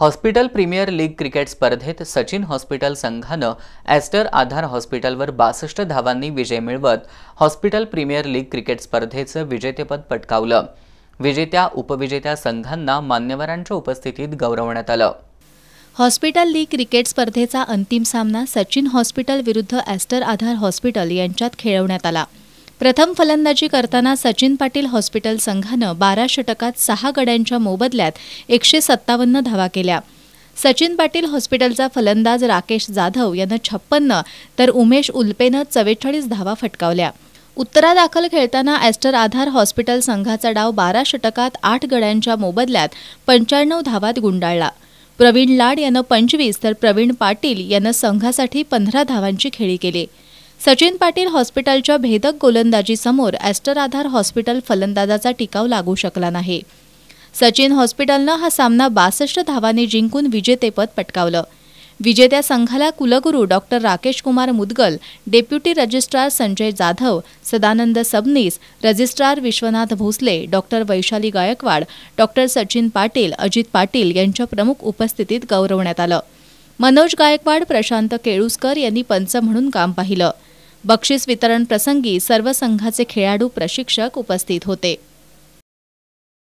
hospital premier league cricket स्पर्धेत Sachin hospital संघानं Aster Aadhar हॉस्पिटलवर बासष्ट धावांनी विजय मिळवत हॉस्पिटल प्रीमियर लीग क्रिकेट स्पर्धेचं विजेतेपद पटकावलं विजेत्या उपविजेत्या संघांना मान्यवरांच्या उपस्थितीत गौरवण्यात आलं हॉस्पिटल लीग क्रिकेट स्पर्धेचा अंतिम सामना सचिन हॉस्पिटल विरुद्ध ॲस्टर आधार हॉस्पिटल यांच्यात खेळवण्यात आला प्रथम फलंदाजी करताना सचिन पाटील हॉस्पिटल संघानं बारा षटकात सहा गड्यांच्या मोबदल्यात एकशे सत्तावन्न धावा केल्या सचिन पाटील हॉस्पिटलचा फलंदाज राकेश जाधव यानं छप्पन्न तर उमेश उल्पेनं चव्वेचाळीस धावा फटकावल्या उत्तरादाखल खेळताना ॲस्टर आधार हॉस्पिटल संघाचा डाव बारा षटकात आठ गड्यांच्या मोबदल्यात पंच्याण्णव धावात गुंडाळला प्रवीण लाड यानं पंचवीस तर प्रवीण पाटील यानं संघासाठी पंधरा धावांची खेळी केली सचिन पाटील हॉस्पिटलच्या भेदक गोलंदाजीसमोर ॲस्टर आधार हॉस्पिटल फलंदाजाचा टिकाव लागू शकला नाही सचिन हॉस्पिटलनं हा सामना बासष्ट धावांनी जिंकून विजेतेपद पटकावलं विजेत्या संघाला कुलगुरू doctor Rakesh Kumar Mudgal deputy registrar Sanjay Jadhav Sadanand Sabnis registrar Vishwanath Bhosale doctor Vaishali Gaikwad doctor Sachin Patil Ajit Patil यांच्या प्रमुख उपस्थितीत गौरवण्यात आलं मनोज गायकवाड प्रशांत केळुसकर यांनी पंच म्हणून काम पाहिलं बक्षीस वितरण प्रसंगी सर्व संघाचे खेळाडू प्रशिक्षक उपस्थित होते